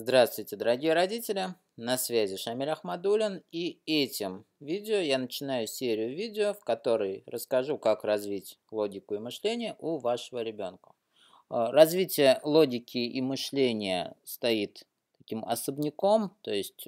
Здравствуйте, дорогие родители! На связи Шамиль Ахмадулин, и этим видео я начинаю серию видео, в которой расскажу, как развить логику и мышление у вашего ребенка. А, развитие логики и мышления стоит таким особняком, то есть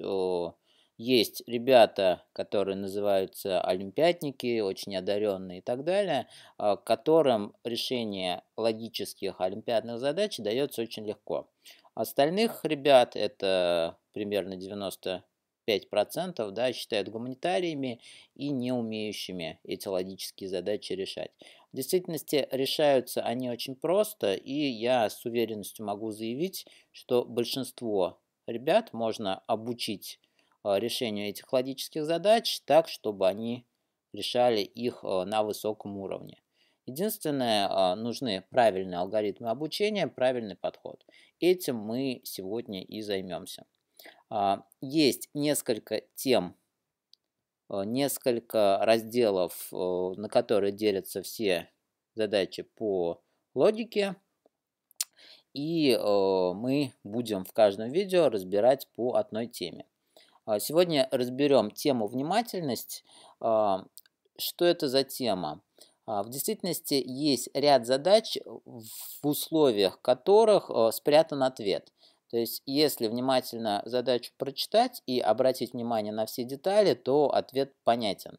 есть ребята, которые называются олимпиадники, очень одаренные и так далее, а, которым решение логических олимпиадных задач дается очень легко. Остальных ребят, это примерно 90 5% да, считают гуманитариями и не умеющими эти логические задачи решать. В действительности решаются они очень просто, и я с уверенностью могу заявить, что большинство ребят можно обучить Э, решению этих логических задач так, чтобы они решали их э, на высоком уровне. Единственное, а, нужны правильные алгоритмы обучения, правильный подход. Этим мы сегодня и займемся. А, есть несколько тем, э, несколько разделов, на которые делятся все задачи по логике. И мы будем в каждом видео разбирать по одной теме. А, сегодня разберем тему внимательность. А, что это за тема? А, в действительности есть ряд задач, в условиях которых э, спрятан ответ. То есть, если внимательно задачу прочитать и обратить внимание на все детали, то ответ понятен.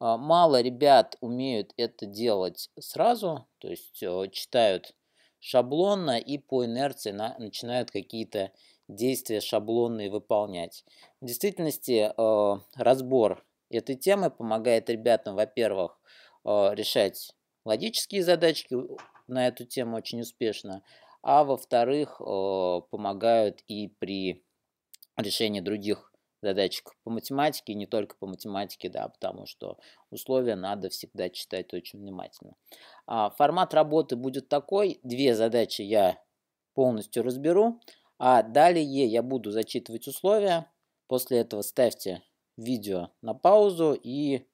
Мало ребят умеют это делать сразу, то есть э, читают шаблонно и по инерции начинают какие-то действия шаблонные выполнять. В действительности э, разбор этой темы помогает ребятам, во-первых, э, решать логические задачки на эту тему очень успешно, а во-вторых, э, помогают и при решении других задачек по математике, и не только по математике, да, потому что условия надо всегда читать очень внимательно. А, формат работы будет такой, две задачи я полностью разберу, а далее я буду зачитывать условия. После этого ставьте видео на паузу и э,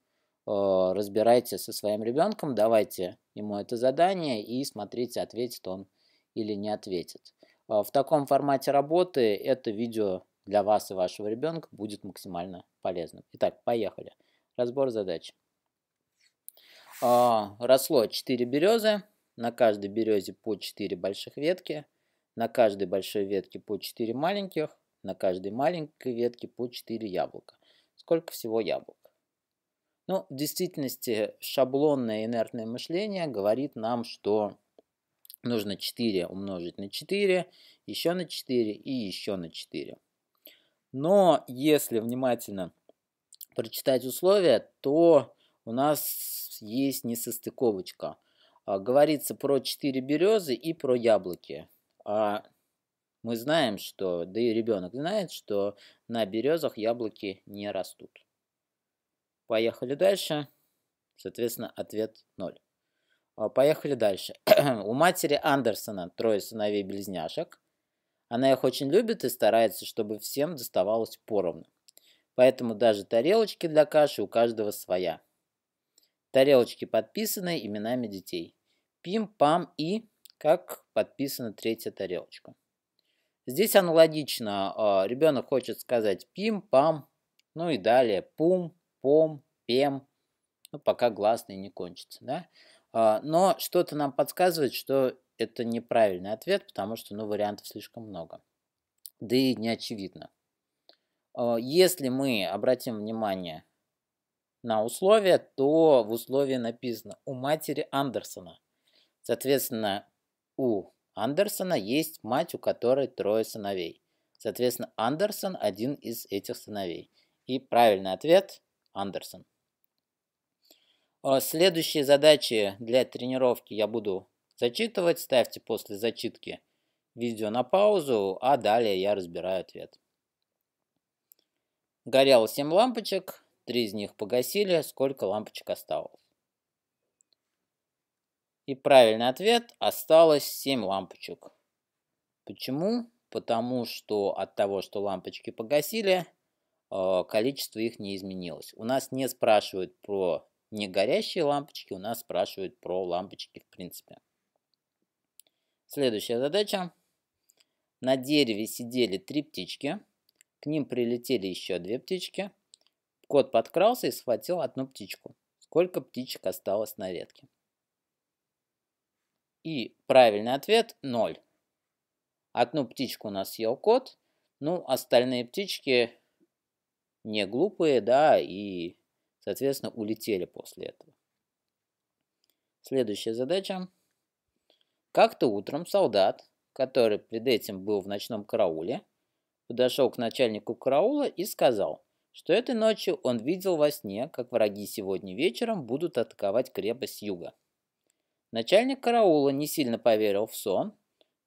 разбирайте со своим ребенком, давайте ему это задание и смотрите, ответит он или не ответит. Э, в таком формате работы это видео для вас и вашего ребенка будет максимально полезным. Итак, поехали. Разбор задач. А, росло 4 березы, на каждой березе по 4 больших ветки. На каждой большой ветке по 4 маленьких, на каждой маленькой ветке по 4 яблока. Сколько всего яблок? Ну, в действительности шаблонное инертное мышление говорит нам, что нужно 4 умножить на 4, еще на 4 и еще на 4. Но если внимательно прочитать условия, то у нас есть несостыковочка. А, говорится про 4 березы и про яблоки. А мы знаем, что, да и ребенок знает, что на березах яблоки не растут. Поехали дальше. Соответственно, ответ 0. А, поехали дальше. У матери Андерсона трое сыновей-близняшек. Она их очень любит и старается, чтобы всем доставалось поровну. Поэтому даже тарелочки для каши у каждого своя. Тарелочки подписаны именами детей. Пим, Пам и как подписана третья тарелочка. Здесь аналогично. А, ребенок хочет сказать пим-пам, ну и далее пум, пом, пем, ну, пока гласный не кончится. Да? А, но что-то нам подсказывает, что это неправильный ответ, потому что ну, вариантов слишком много. Да и не очевидно. А, если мы обратим внимание на условия, то в условии написано «у матери Андерсона». Соответственно, у Андерсона есть мать, у которой трое сыновей. Соответственно, Андерсон один из этих сыновей. И правильный ответ – Андерсон. Э, следующие задачи для тренировки я буду зачитывать. Ставьте после зачитки видео на паузу, а далее я разбираю ответ. Горело 7 лампочек, 3 из них погасили, сколько лампочек осталось? И правильный ответ осталось 7 лампочек. Почему? Потому что от того, что лампочки погасили, э, количество их не изменилось. У нас не спрашивают про не горящие лампочки, у нас спрашивают про лампочки в принципе. Следующая задача. На дереве сидели три птички. К ним прилетели еще две птички. Кот подкрался и схватил одну птичку. Сколько птичек осталось на ветке? И правильный ответ – 0. Одну птичку у нас съел кот, ну, остальные птички не глупые, да, и, соответственно, улетели после этого. Следующая задача. Как-то утром солдат, который перед этим был в ночном карауле, подошел к начальнику караула и сказал, что этой ночью он видел во сне, как враги сегодня вечером будут атаковать крепость юга. Начальник караула не сильно поверил в сон,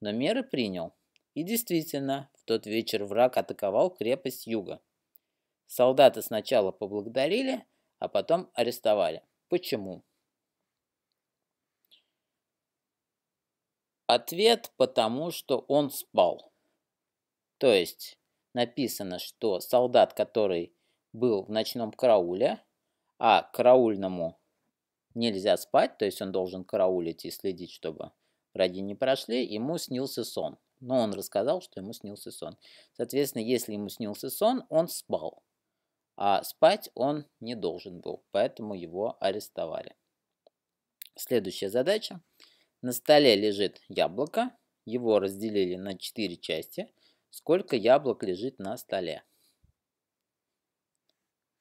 но меры принял. И действительно, в тот вечер враг атаковал крепость юга. Солдаты сначала поблагодарили, а потом арестовали. Почему? Ответ потому, что он спал. То есть написано, что солдат, который был в ночном карауле, а караульному нельзя спать, то есть он должен караулить и следить, чтобы враги не прошли, ему снился сон. Но он рассказал, что ему снился сон. Соответственно, если ему снился сон, он спал. А спать он не должен был, поэтому его арестовали. Следующая задача. На столе лежит яблоко. Его разделили на 4 части. Сколько яблок лежит на столе?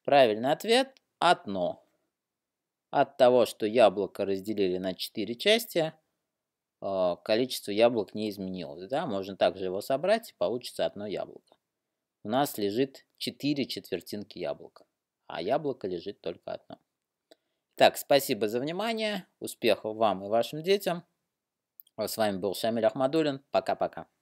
Правильный ответ – одно. От того, что яблоко разделили на 4 части, а, количество яблок не изменилось. Да? Можно также его собрать, и получится одно яблоко. У нас лежит 4 четвертинки яблока, а яблоко лежит только одно. Так, спасибо за внимание. Успехов вам и вашим детям. С вами был Шамиль Ахмадулин. Пока-пока.